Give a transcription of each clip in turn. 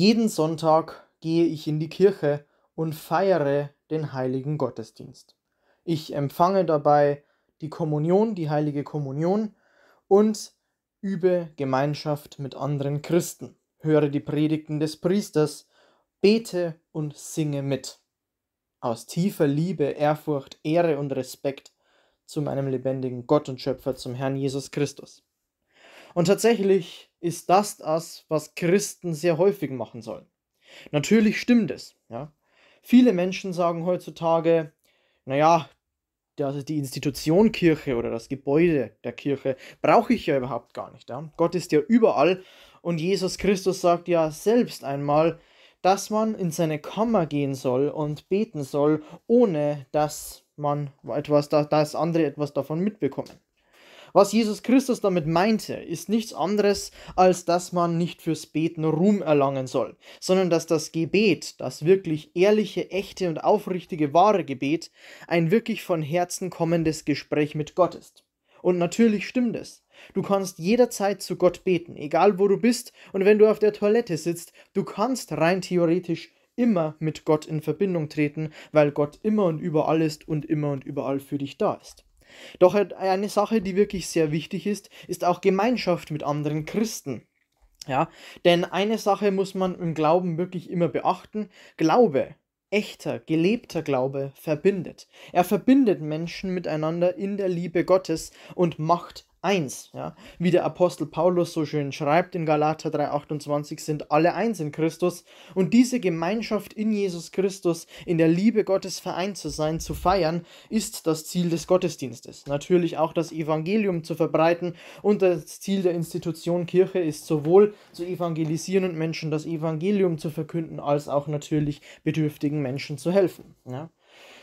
Jeden Sonntag gehe ich in die Kirche und feiere den heiligen Gottesdienst. Ich empfange dabei die Kommunion, die heilige Kommunion und übe Gemeinschaft mit anderen Christen, höre die Predigten des Priesters, bete und singe mit. Aus tiefer Liebe, Ehrfurcht, Ehre und Respekt zu meinem lebendigen Gott und Schöpfer, zum Herrn Jesus Christus. Und tatsächlich ist das das, was Christen sehr häufig machen sollen. Natürlich stimmt es. Ja? Viele Menschen sagen heutzutage, naja, die Institution Kirche oder das Gebäude der Kirche brauche ich ja überhaupt gar nicht. Ja? Gott ist ja überall und Jesus Christus sagt ja selbst einmal, dass man in seine Kammer gehen soll und beten soll, ohne dass man etwas, dass andere etwas davon mitbekommen. Was Jesus Christus damit meinte, ist nichts anderes, als dass man nicht fürs Beten Ruhm erlangen soll, sondern dass das Gebet, das wirklich ehrliche, echte und aufrichtige, wahre Gebet, ein wirklich von Herzen kommendes Gespräch mit Gott ist. Und natürlich stimmt es. Du kannst jederzeit zu Gott beten, egal wo du bist und wenn du auf der Toilette sitzt, du kannst rein theoretisch immer mit Gott in Verbindung treten, weil Gott immer und überall ist und immer und überall für dich da ist. Doch eine Sache, die wirklich sehr wichtig ist, ist auch Gemeinschaft mit anderen Christen. Ja, denn eine Sache muss man im Glauben wirklich immer beachten. Glaube, echter, gelebter Glaube verbindet. Er verbindet Menschen miteinander in der Liebe Gottes und macht eins. Ja? Wie der Apostel Paulus so schön schreibt in Galater 3,28, sind alle eins in Christus. Und diese Gemeinschaft in Jesus Christus, in der Liebe Gottes vereint zu sein, zu feiern, ist das Ziel des Gottesdienstes. Natürlich auch das Evangelium zu verbreiten. Und das Ziel der Institution Kirche ist sowohl zu evangelisieren und Menschen das Evangelium zu verkünden, als auch natürlich bedürftigen Menschen zu helfen. Ja?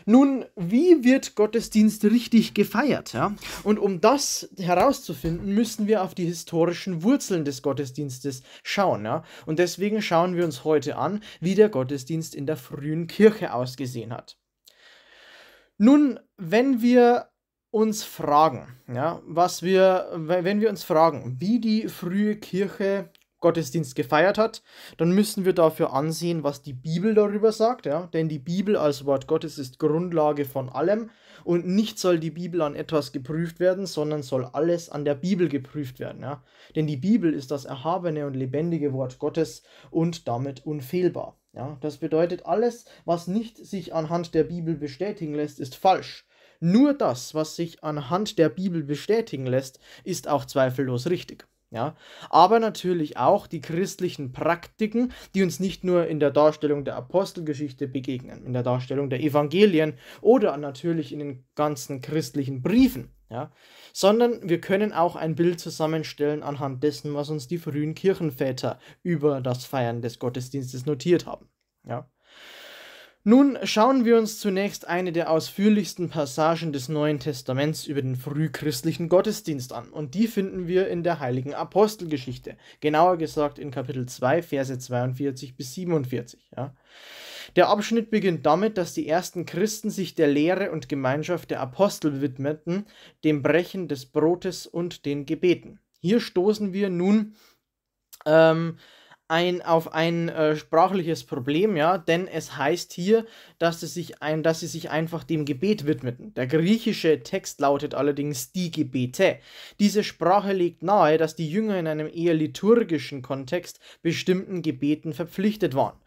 Nun, wie wird Gottesdienst richtig gefeiert? Ja? Und um das herauszufinden, müssen wir auf die historischen Wurzeln des Gottesdienstes schauen. Ja? Und deswegen schauen wir uns heute an, wie der Gottesdienst in der frühen Kirche ausgesehen hat. Nun, wenn wir uns fragen, ja, was wir, wenn wir uns fragen, wie die frühe Kirche Gottesdienst gefeiert hat, dann müssen wir dafür ansehen, was die Bibel darüber sagt, ja? Denn die Bibel als Wort Gottes ist Grundlage von allem und nicht soll die Bibel an etwas geprüft werden, sondern soll alles an der Bibel geprüft werden, ja? Denn die Bibel ist das erhabene und lebendige Wort Gottes und damit unfehlbar. Ja, das bedeutet, alles, was nicht sich anhand der Bibel bestätigen lässt, ist falsch. Nur das, was sich anhand der Bibel bestätigen lässt, ist auch zweifellos richtig. Ja? Aber natürlich auch die christlichen Praktiken, die uns nicht nur in der Darstellung der Apostelgeschichte begegnen, in der Darstellung der Evangelien oder natürlich in den ganzen christlichen Briefen, ja? sondern wir können auch ein Bild zusammenstellen anhand dessen, was uns die frühen Kirchenväter über das Feiern des Gottesdienstes notiert haben. Ja? Nun schauen wir uns zunächst eine der ausführlichsten Passagen des Neuen Testaments über den frühchristlichen Gottesdienst an, und die finden wir in der heiligen Apostelgeschichte, genauer gesagt in Kapitel 2, Verse 42 bis 47. Ja. Der Abschnitt beginnt damit, dass die ersten Christen sich der Lehre und Gemeinschaft der Apostel widmeten, dem Brechen des Brotes und den Gebeten. Hier stoßen wir nun ähm, ein, auf ein äh, sprachliches Problem, ja, denn es heißt hier, dass sie, sich ein, dass sie sich einfach dem Gebet widmeten. Der griechische Text lautet allerdings die Gebete. Diese Sprache legt nahe, dass die Jünger in einem eher liturgischen Kontext bestimmten Gebeten verpflichtet waren.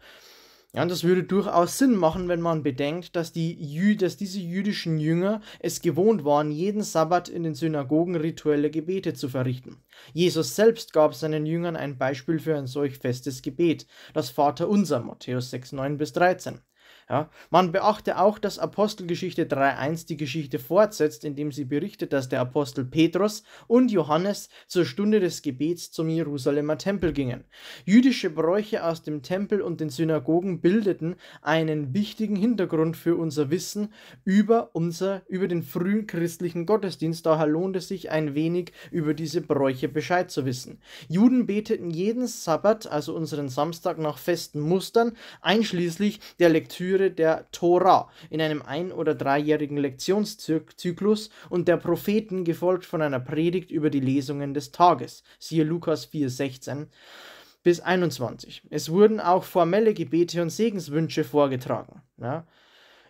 Ja, und das würde durchaus Sinn machen, wenn man bedenkt, dass, die, dass diese jüdischen Jünger es gewohnt waren, jeden Sabbat in den Synagogen rituelle Gebete zu verrichten. Jesus selbst gab seinen Jüngern ein Beispiel für ein solch festes Gebet, das Vaterunser, Matthäus 6, 9 bis 13. Ja, man beachte auch, dass Apostelgeschichte 3.1 die Geschichte fortsetzt, indem sie berichtet, dass der Apostel Petrus und Johannes zur Stunde des Gebets zum Jerusalemer Tempel gingen. Jüdische Bräuche aus dem Tempel und den Synagogen bildeten einen wichtigen Hintergrund für unser Wissen über, unser, über den frühen christlichen Gottesdienst, daher lohnt es sich ein wenig über diese Bräuche Bescheid zu wissen. Juden beteten jeden Sabbat, also unseren Samstag, nach festen Mustern, einschließlich der Lektüre Lektüre der Tora in einem ein- oder dreijährigen Lektionszyklus und der Propheten, gefolgt von einer Predigt über die Lesungen des Tages. Siehe Lukas 4,16 bis 21. Es wurden auch formelle Gebete und Segenswünsche vorgetragen. Ja?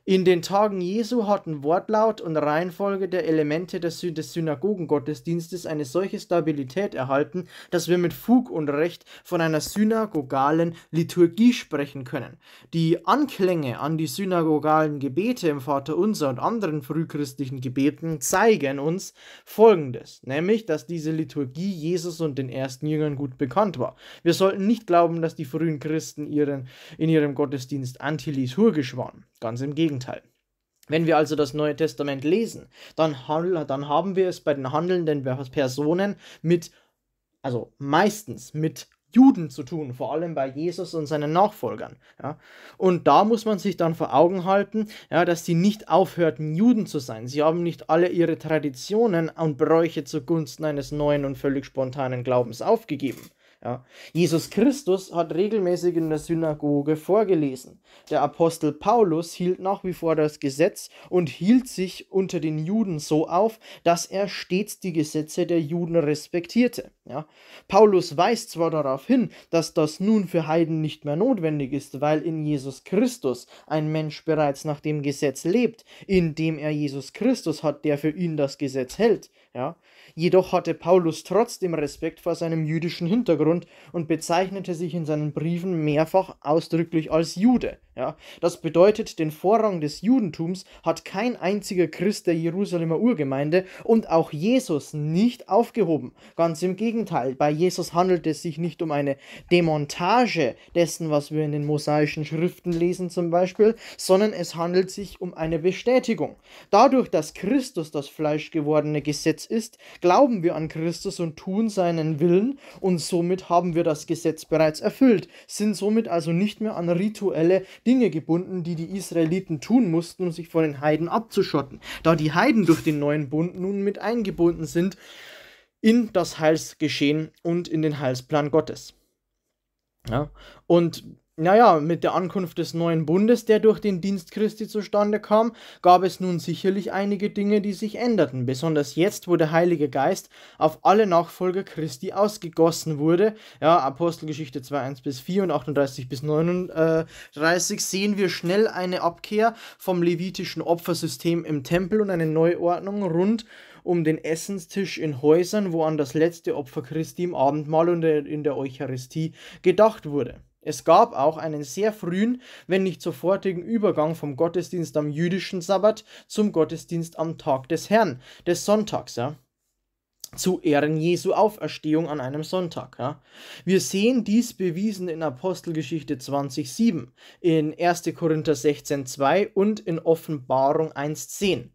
In den Tagen Jesu hatten Wortlaut und Reihenfolge der Elemente des, Synagogengottesdienstes eine solche Stabilität erhalten, dass wir mit Fug und Recht von einer synagogalen Liturgie sprechen können. Die Anklänge an die synagogalen Gebete im Vaterunser und anderen frühchristlichen Gebeten zeigen uns Folgendes, nämlich, dass diese Liturgie Jesus und den ersten Jüngern gut bekannt war. Wir sollten nicht glauben, dass die frühen Christen ihren, in ihrem Gottesdienst antiliturgisch waren. Ganz im Gegenteil. Wenn wir also das Neue Testament lesen, dann, dann haben wir es bei den handelnden Personen mit, also meistens mit Juden zu tun, vor allem bei Jesus und seinen Nachfolgern. Ja. Und da muss man sich dann vor Augen halten, ja, dass sie nicht aufhörten, Juden zu sein. Sie haben nicht alle ihre Traditionen und Bräuche zugunsten eines neuen und völlig spontanen Glaubens aufgegeben. Ja. Jesus Christus hat regelmäßig in der Synagoge vorgelesen. Der Apostel Paulus hielt nach wie vor das Gesetz und hielt sich unter den Juden so auf, dass er stets die Gesetze der Juden respektierte. Ja. Paulus weist zwar darauf hin, dass das nun für Heiden nicht mehr notwendig ist, weil in Jesus Christus ein Mensch bereits nach dem Gesetz lebt, indem er Jesus Christus hat, der für ihn das Gesetz hält. Ja. Jedoch hatte Paulus trotzdem Respekt vor seinem jüdischen Hintergrund und bezeichnete sich in seinen Briefen mehrfach ausdrücklich als Jude. Ja, das bedeutet, den Vorrang des Judentums hat kein einziger Christ der Jerusalemer Urgemeinde und auch Jesus nicht aufgehoben. Ganz im Gegenteil, bei Jesus handelt es sich nicht um eine Demontage dessen, was wir in den mosaischen Schriften lesen zum Beispiel, sondern es handelt sich um eine Bestätigung. Dadurch, dass Christus das fleischgewordene Gesetz ist, glauben wir an Christus und tun seinen Willen und somit haben wir das Gesetz bereits erfüllt, sind somit also nicht mehr an rituelle Dinge gebunden, die die Israeliten tun mussten, um sich vor den Heiden abzuschotten, da die Heiden durch den neuen Bund nun mit eingebunden sind in das Heilsgeschehen und in den Heilsplan Gottes. Ja? Und naja, mit der Ankunft des neuen Bundes, der durch den Dienst Christi zustande kam, gab es nun sicherlich einige Dinge, die sich änderten, besonders jetzt, wo der Heilige Geist auf alle Nachfolger Christi ausgegossen wurde. Ja, Apostelgeschichte 2, 1 bis 4 und 38 bis 39 sehen wir schnell eine Abkehr vom levitischen Opfersystem im Tempel und eine Neuordnung rund um den Essenstisch in Häusern, wo an das letzte Opfer Christi im Abendmahl und in der Eucharistie gedacht wurde. Es gab auch einen sehr frühen, wenn nicht sofortigen Übergang vom Gottesdienst am jüdischen Sabbat zum Gottesdienst am Tag des Herrn, des Sonntags, ja, zu Ehren Jesu Auferstehung an einem Sonntag. Ja. Wir sehen dies bewiesen in Apostelgeschichte 20,7, in 1. Korinther 16,2 und in Offenbarung 1,10.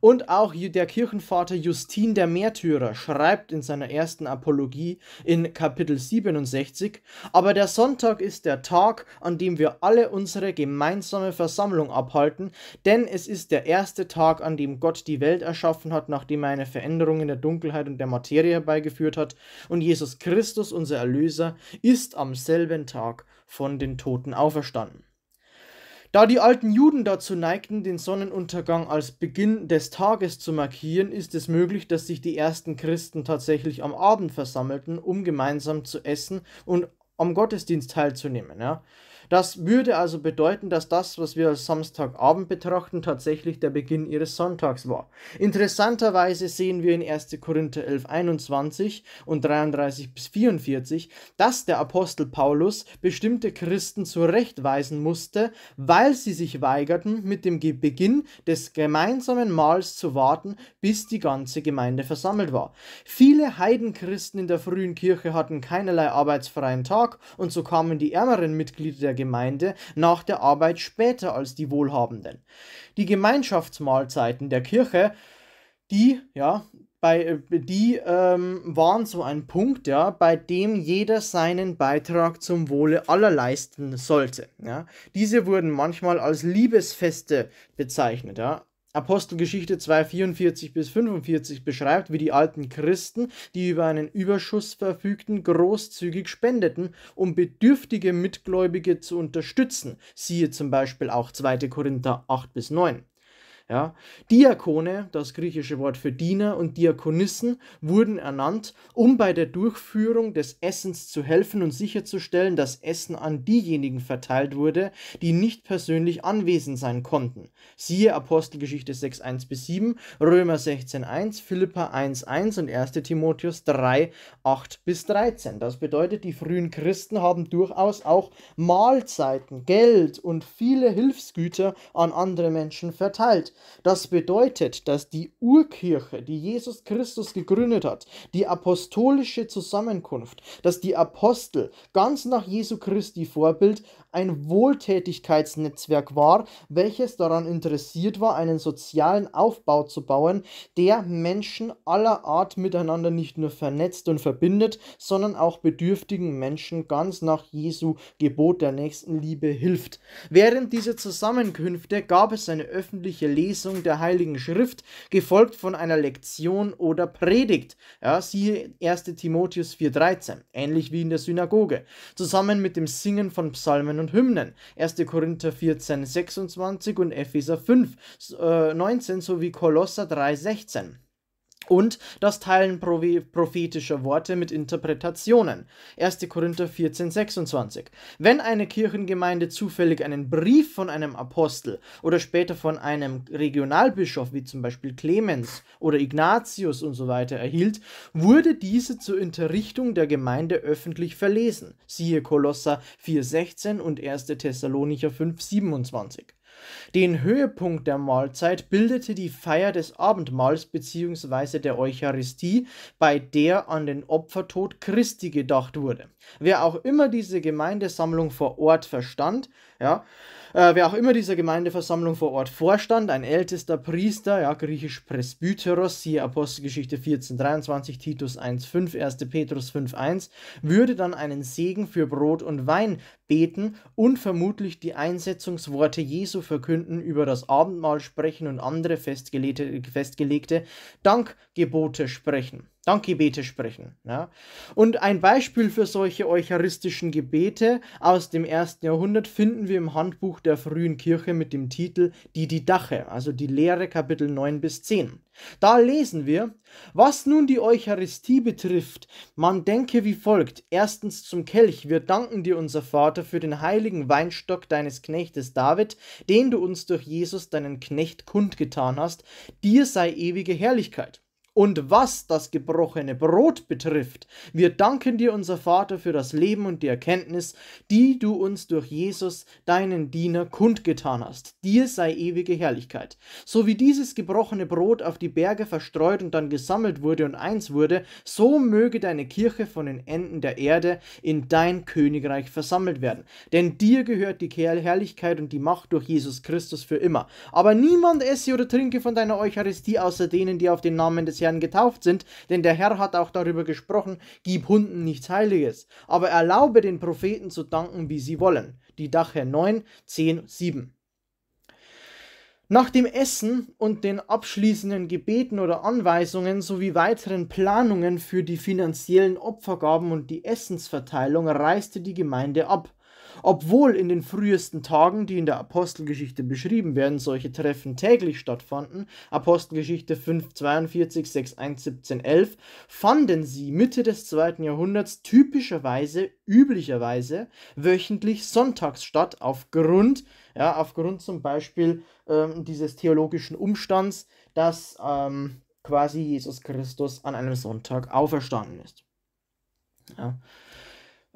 Und auch der Kirchenvater Justin der Märtyrer schreibt in seiner ersten Apologie in Kapitel 67, aber der Sonntag ist der Tag, an dem wir alle unsere gemeinsame Versammlung abhalten, denn es ist der erste Tag, an dem Gott die Welt erschaffen hat, nachdem er eine Veränderung in der Dunkelheit und der Materie herbeigeführt hat, und Jesus Christus, unser Erlöser, ist am selben Tag von den Toten auferstanden. Da die alten Juden dazu neigten, den Sonnenuntergang als Beginn des Tages zu markieren, ist es möglich, dass sich die ersten Christen tatsächlich am Abend versammelten, um gemeinsam zu essen und am Gottesdienst teilzunehmen. Ja. Das würde also bedeuten, dass das, was wir als Samstagabend betrachten, tatsächlich der Beginn ihres Sonntags war. Interessanterweise sehen wir in 1. Korinther 11, 21 und 33 bis 44, dass der Apostel Paulus bestimmte Christen zurechtweisen musste, weil sie sich weigerten, mit dem Beginn des gemeinsamen Mahls zu warten, bis die ganze Gemeinde versammelt war. Viele Heidenchristen in der frühen Kirche hatten keinerlei arbeitsfreien Tag und so kamen die ärmeren Mitglieder der Gemeinde nach der Arbeit später als die Wohlhabenden. Die Gemeinschaftsmahlzeiten der Kirche, die, ja, bei, die ähm, waren so ein Punkt, ja, bei dem jeder seinen Beitrag zum Wohle aller leisten sollte. Ja. Diese wurden manchmal als Liebesfeste bezeichnet. Ja. Apostelgeschichte 2,44 bis 45 beschreibt, wie die alten Christen, die über einen Überschuss verfügten, großzügig spendeten, um bedürftige Mitgläubige zu unterstützen. Siehe zum Beispiel auch 2. Korinther 8 bis 9. Ja. Diakone, das griechische Wort für Diener und Diakonissen, wurden ernannt, um bei der Durchführung des Essens zu helfen und sicherzustellen, dass Essen an diejenigen verteilt wurde, die nicht persönlich anwesend sein konnten. Siehe Apostelgeschichte 6.1 bis 7, Römer 16.1, Philippa 1.1 und 1. Timotheus 3.8 bis 13. Das bedeutet, die frühen Christen haben durchaus auch Mahlzeiten, Geld und viele Hilfsgüter an andere Menschen verteilt. Das bedeutet, dass die Urkirche, die Jesus Christus gegründet hat, die apostolische Zusammenkunft, dass die Apostel ganz nach Jesu Christi Vorbild ein Wohltätigkeitsnetzwerk war, welches daran interessiert war, einen sozialen Aufbau zu bauen, der Menschen aller Art miteinander nicht nur vernetzt und verbindet, sondern auch bedürftigen Menschen ganz nach Jesu Gebot der Nächstenliebe hilft. Während dieser Zusammenkünfte gab es eine öffentliche Lesung der Heiligen Schrift, gefolgt von einer Lektion oder Predigt. Ja, siehe 1. Timotheus 4,13, ähnlich wie in der Synagoge, zusammen mit dem Singen von Psalmen Psalmen und Hymnen. 1. Korinther 14, 26 und Epheser 5, äh, 19 sowie Kolosser 3, 16. Und das Teilen prophetischer Worte mit Interpretationen. 1. Korinther 14, 26. Wenn eine Kirchengemeinde zufällig einen Brief von einem Apostel oder später von einem Regionalbischof, wie zum Beispiel Clemens oder Ignatius und so weiter, erhielt, wurde diese zur Unterrichtung der Gemeinde öffentlich verlesen. Siehe Kolosser 4, 16 und 1. Thessalonicher 5, 27. Den Höhepunkt der Mahlzeit bildete die Feier des Abendmahls bzw. der Eucharistie, bei der an den Opfertod Christi gedacht wurde. Wer auch immer diese Gemeindesammlung vor Ort verstand, ja, äh, wer auch immer dieser Gemeindeversammlung vor Ort vorstand, ein ältester Priester, ja, griechisch Presbyteros, siehe Apostelgeschichte 14,23, Titus 1,5, 1. Petrus 5,1, würde dann einen Segen für Brot und Wein beten und vermutlich die Einsetzungsworte Jesu verkünden, über das Abendmahl sprechen und andere festgelegte, festgelegte Dankgebote sprechen. Dankgebete sprechen. Ja? Und ein Beispiel für solche eucharistischen Gebete aus dem ersten Jahrhundert finden wir im Handbuch der frühen Kirche mit dem Titel Die Didache, also die Lehre Kapitel 9 bis 10. Da lesen wir, was nun die Eucharistie betrifft, man denke wie folgt. Erstens zum Kelch, wir danken dir, unser Vater, für den heiligen Weinstock deines Knechtes David, den du uns durch Jesus, deinen Knecht, kundgetan hast. Dir sei ewige Herrlichkeit. Und was das gebrochene Brot betrifft, wir danken dir, unser Vater, für das Leben und die Erkenntnis, die du uns durch Jesus, deinen Diener, kundgetan hast. Dir sei ewige Herrlichkeit. So wie dieses gebrochene Brot auf die Berge verstreut und dann gesammelt wurde und eins wurde, so möge deine Kirche von den Enden der Erde in dein Königreich versammelt werden. Denn dir gehört die Herrlichkeit und die Macht durch Jesus Christus für immer. Aber niemand esse oder trinke von deiner Eucharistie außer denen, die auf den Namen des Herrn Christian getauft sind, denn der Herr hat auch darüber gesprochen, gib Hunden nichts Heiliges, aber erlaube den Propheten zu danken, wie sie wollen. Die Dacher 9, 10, 7. Nach dem Essen und den abschließenden Gebeten oder Anweisungen sowie weiteren Planungen für die finanziellen Opfergaben und die Essensverteilung reiste die Gemeinde ab. Obwohl in den frühesten Tagen, die in der Apostelgeschichte beschrieben werden, solche Treffen täglich stattfanden, Apostelgeschichte 5, 42, 6, 1, 17, 11, fanden sie Mitte des zweiten Jahrhunderts typischerweise, üblicherweise wöchentlich sonntags statt, aufgrund, ja, aufgrund zum Beispiel ähm, dieses theologischen Umstands, dass ähm, quasi Jesus Christus an einem Sonntag auferstanden ist. Ja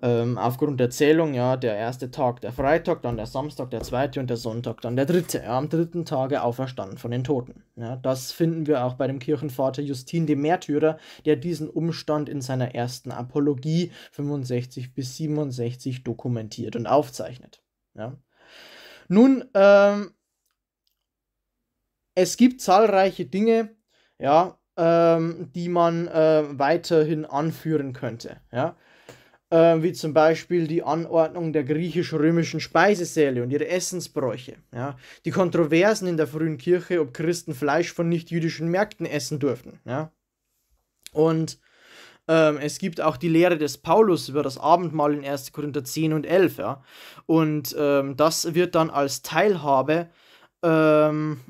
ähm, aufgrund der Zählung, ja, der erste Tag der Freitag, dann der Samstag, der zweite und der Sonntag, dann der dritte, ja, am dritten Tage auferstanden von den Toten. Ja, das finden wir auch bei dem Kirchenvater Justin dem Märtyrer, der diesen Umstand in seiner ersten Apologie 65 bis 67 dokumentiert und aufzeichnet. Ja. Nun, ähm, es gibt zahlreiche Dinge, ja, ähm, die man äh, weiterhin anführen könnte, ja äh, wie zum Beispiel die Anordnung der griechisch-römischen Speisesäle und ihre Essensbräuche, ja, die Kontroversen in der frühen Kirche, ob Christen Fleisch von nichtjüdischen Märkten essen durften. Ja. Und ähm, es gibt auch die Lehre des Paulus über das Abendmahl in 1. Korinther 10 und 11. Ja. Und ähm, das wird dann als Teilhabe ähm,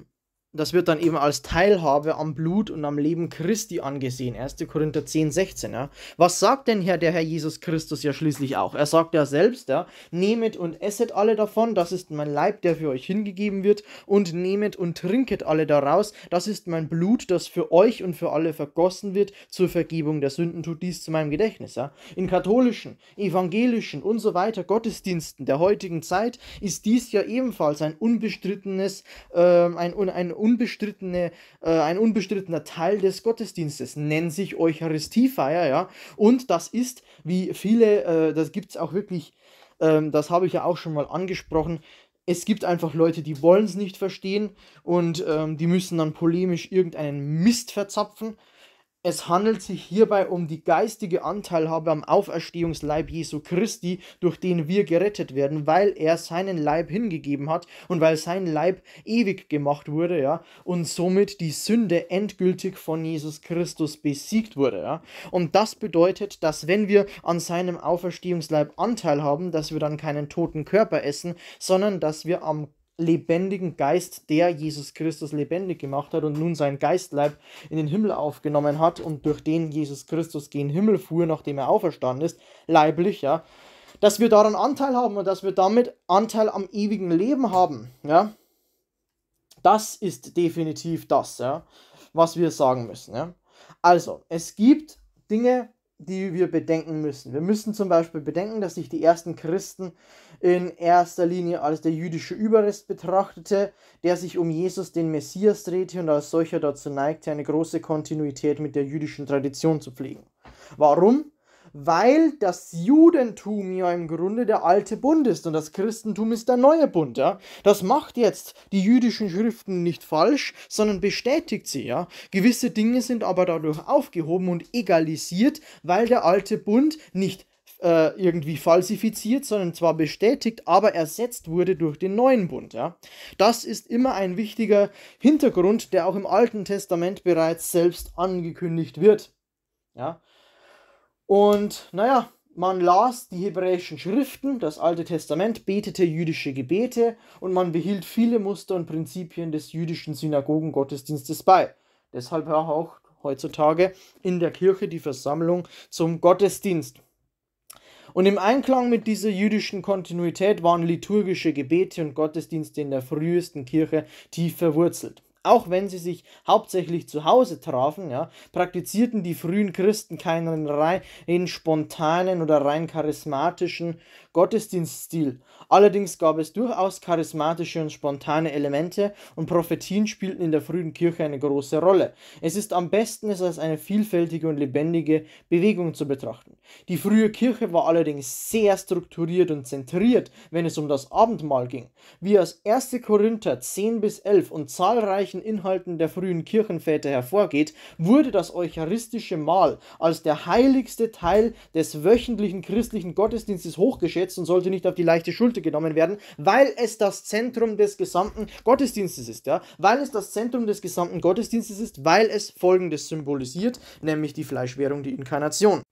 das wird dann eben als Teilhabe am Blut und am Leben Christi angesehen. 1. Korinther 10, 16. Ja. Was sagt denn Herr, der Herr Jesus Christus ja schließlich auch? Er sagt ja selbst, ja, nehmet und esset alle davon, das ist mein Leib, der für euch hingegeben wird, und nehmet und trinket alle daraus, das ist mein Blut, das für euch und für alle vergossen wird, zur Vergebung der Sünden tut dies zu meinem Gedächtnis. Ja. In katholischen, evangelischen und so weiter Gottesdiensten der heutigen Zeit ist dies ja ebenfalls ein unbestrittenes, äh, ein, ein unbestrittene, äh, ein unbestrittener Teil des Gottesdienstes, nennt sich Eucharistiefeier, ja. Und das ist, wie viele, äh, das gibt es auch wirklich, ähm, das habe ich ja auch schon mal angesprochen, es gibt einfach Leute, die wollen es nicht verstehen und ähm, die müssen dann polemisch irgendeinen Mist verzapfen es handelt sich hierbei um die geistige Anteilhabe am Auferstehungsleib Jesu Christi, durch den wir gerettet werden, weil er seinen Leib hingegeben hat und weil sein Leib ewig gemacht wurde, ja, und somit die Sünde endgültig von Jesus Christus besiegt wurde, ja. Und das bedeutet, dass wenn wir an seinem Auferstehungsleib Anteil haben, dass wir dann keinen toten Körper essen, sondern dass wir am lebendigen Geist, der Jesus Christus lebendig gemacht hat und nun seinen Geistleib in den Himmel aufgenommen hat und durch den Jesus Christus gen Himmel fuhr, nachdem er auferstanden ist, leiblich, ja, dass wir daran Anteil haben und dass wir damit Anteil am ewigen Leben haben, ja. Das ist definitiv das, ja, was wir sagen müssen, ja. Also, es gibt Dinge, die wir bedenken müssen. Wir müssen zum Beispiel bedenken, dass sich die ersten Christen in erster Linie als der jüdische Überrest betrachtete, der sich um Jesus den Messias drehte und als solcher dazu neigte, eine große Kontinuität mit der jüdischen Tradition zu pflegen. Warum? Weil das Judentum ja im Grunde der alte Bund ist und das Christentum ist der neue Bund, ja. Das macht jetzt die jüdischen Schriften nicht falsch, sondern bestätigt sie, ja. Gewisse Dinge sind aber dadurch aufgehoben und egalisiert, weil der alte Bund nicht äh, irgendwie falsifiziert, sondern zwar bestätigt, aber ersetzt wurde durch den neuen Bund. Ja? Das ist immer ein wichtiger Hintergrund, der auch im Alten Testament bereits selbst angekündigt wird. Ja? Und naja, man las die hebräischen Schriften, das Alte Testament, betete jüdische Gebete und man behielt viele Muster und Prinzipien des jüdischen Synagogengottesdienstes bei. Deshalb auch heutzutage in der Kirche die Versammlung zum Gottesdienst. Und im Einklang mit dieser jüdischen Kontinuität waren liturgische Gebete und Gottesdienste in der frühesten Kirche tief verwurzelt. Auch wenn sie sich hauptsächlich zu Hause trafen, ja, praktizierten die frühen Christen keinen rein spontanen oder rein charismatischen Gottesdienststil. Allerdings gab es durchaus charismatische und spontane Elemente und Prophetien spielten in der frühen Kirche eine große Rolle. Es ist am besten, es als eine vielfältige und lebendige Bewegung zu betrachten. Die frühe Kirche war allerdings sehr strukturiert und zentriert, wenn es um das Abendmahl ging. Wie aus 1. Korinther 10 bis 11 und zahlreiche zahlreichen Inhalten der frühen Kirchenväter hervorgeht, wurde das eucharistische Mahl als der heiligste Teil des wöchentlichen christlichen Gottesdienstes hochgeschätzt und sollte nicht auf die leichte Schulter genommen werden, weil es das Zentrum des gesamten Gottesdienstes ist, ja? Weil es das Zentrum des gesamten Gottesdienstes ist, weil es folgendes symbolisiert, nämlich die Fleischwährung, die Inkarnation.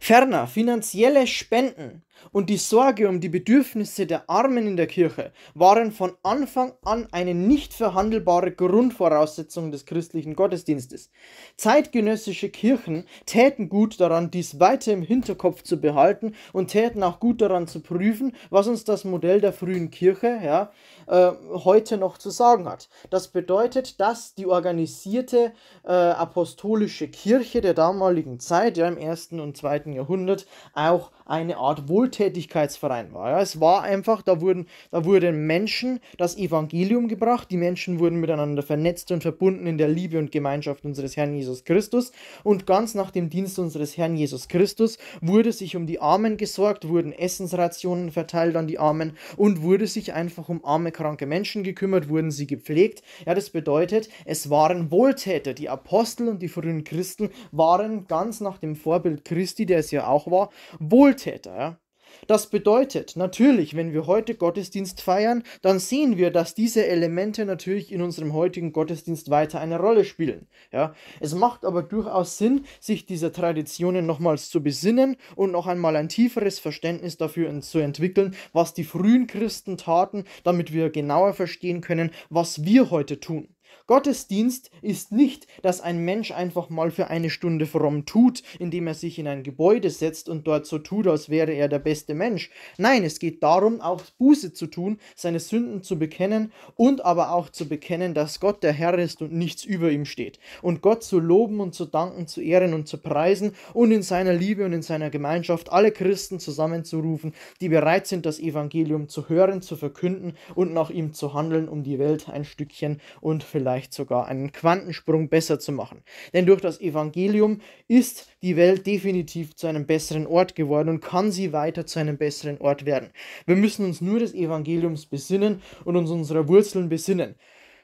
Ferner finanzielle Spenden und die Sorge um die Bedürfnisse der Armen in der Kirche waren von Anfang an eine nicht verhandelbare Grundvoraussetzung des christlichen Gottesdienstes. Zeitgenössische Kirchen täten gut daran, dies weiter im Hinterkopf zu behalten und täten auch gut daran zu prüfen, was uns das Modell der frühen Kirche ja, äh, heute noch zu sagen hat. Das bedeutet, dass die organisierte äh, apostolische Kirche der damaligen Zeit, ja im ersten und zweiten Jahrhundert, auch eine Art Wohltätigkeitsverein war. Ja, es war einfach, da wurden, da wurden Menschen das Evangelium gebracht, die Menschen wurden miteinander vernetzt und verbunden in der Liebe und Gemeinschaft unseres Herrn Jesus Christus und ganz nach dem Dienst unseres Herrn Jesus Christus wurde sich um die Armen gesorgt, wurden Essensrationen verteilt an die Armen und wurde sich einfach um arme, kranke Menschen gekümmert, wurden sie gepflegt. Ja, das bedeutet, es waren Wohltäter. Die Apostel und die frühen Christen waren ganz nach dem Vorbild Christi, der es ja auch war, Wohltäter. Wohltäter. Das bedeutet natürlich, wenn wir heute Gottesdienst feiern, dann sehen wir, dass diese Elemente natürlich in unserem heutigen Gottesdienst weiter eine Rolle spielen. Ja? Es macht aber durchaus Sinn, sich dieser Traditionen nochmals zu besinnen und noch einmal ein tieferes Verständnis dafür zu entwickeln, was die frühen Christen taten, damit wir genauer verstehen können, was wir heute tun. Gottesdienst ist nicht, dass ein Mensch einfach mal für eine Stunde fromm tut, indem er sich in ein Gebäude setzt und dort so tut, als wäre er der beste Mensch. Nein, es geht darum, auch Buße zu tun, seine Sünden zu bekennen und aber auch zu bekennen, dass Gott der Herr ist und nichts über ihm steht. Und Gott zu loben und zu danken, zu ehren und zu preisen und in seiner Liebe und in seiner Gemeinschaft alle Christen zusammenzurufen, die bereit sind, das Evangelium zu hören, zu verkünden und nach ihm zu handeln, um die Welt ein Stückchen und vielleicht vielleicht sogar einen Quantensprung besser zu machen. Denn durch das Evangelium ist die Welt definitiv zu einem besseren Ort geworden und kann sie weiter zu einem besseren Ort werden. Wir müssen uns nur des Evangeliums besinnen und uns unserer Wurzeln besinnen.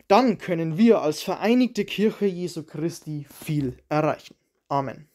Dann können wir als vereinigte Kirche Jesu Christi viel erreichen. Amen.